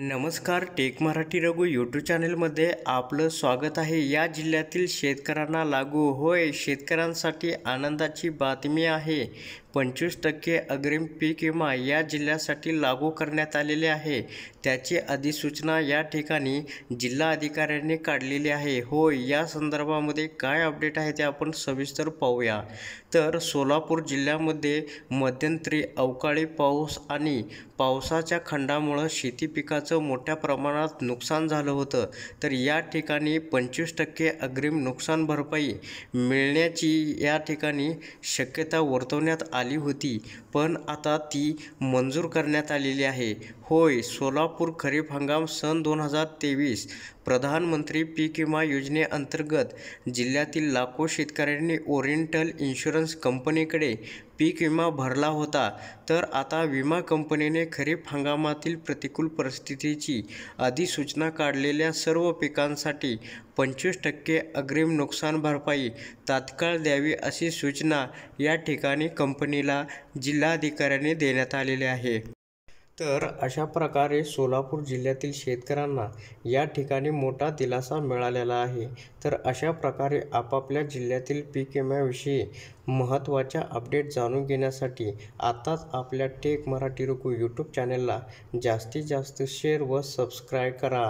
नमस्कार take Marathi Raghu YouTube चॅनेलमध्ये आपलं स्वागत आहे या जिल्ह्यातील शेतकऱ्यांना लागू होय शेतकऱ्यांसाठी आनंदाची बातमी आहे पंचवीस टक्के अग्रिम पीक विमा या जिल्ह्यासाठी लागू करण्यात आलेले आहे त्याची अधिसूचना या ठिकाणी जिल्हा अधिकाऱ्यांनी काढलेली आहे होय या संदर्भामध्ये काय अपडेट आहे ते आपण सविस्तर पाहूया तर सोलापूर जिल्ह्यामध्ये मध्यंतरी अवकाळी पाऊस आणि पावसाच्या खंडामुळं शेती पिकाचं पिकाचं मोठ्या प्रमाणात नुकसान झालं होतं तर या ठिकाणी पंचवीस टक्के अग्रिम नुकसान भरपाई मिळण्याची या ठिकाणी शक्यता वर्तवण्यात आली होती पण आता ती मंजूर करण्यात आलेली आहे होय सोलापूर खरीप हंगाम सन दोन हजार तेवीस प्रधानमंत्री पीक विमा योजनेअंतर्गत जिल्ह्यातील लाखो शेतकऱ्यांनी ओरिएंटल इन्शुरन्स कंपनीकडे पीक विमा भरला होता तर आता विमा कंपनीने खरीप हंगामातील प्रतिकूल परिस्थितीची अधिसूचना काढलेल्या सर्व पिकांसाठी पंचवीस टक्के अग्रिम नुकसान भरपाई तात्काळ द्यावी अशी सूचना या ठिकाणी कंपनीला जिल्हाधिकाऱ्याने देण्यात आलेली आहे तर अशा प्रकारे सोलापूर जिल्ह्यातील शेतकऱ्यांना या ठिकाणी मोठा दिलासा मिळालेला आहे तर अशा प्रकारे आपापल्या जिल्ह्यातील पीक विम्याविषयी महत्त्वाच्या अपडेट जाणून घेण्यासाठी आताच आपल्या टेक मराठी रुकू यूट्यूब चॅनलला जास्तीत जास्त शेअर व सबस्क्राईब करा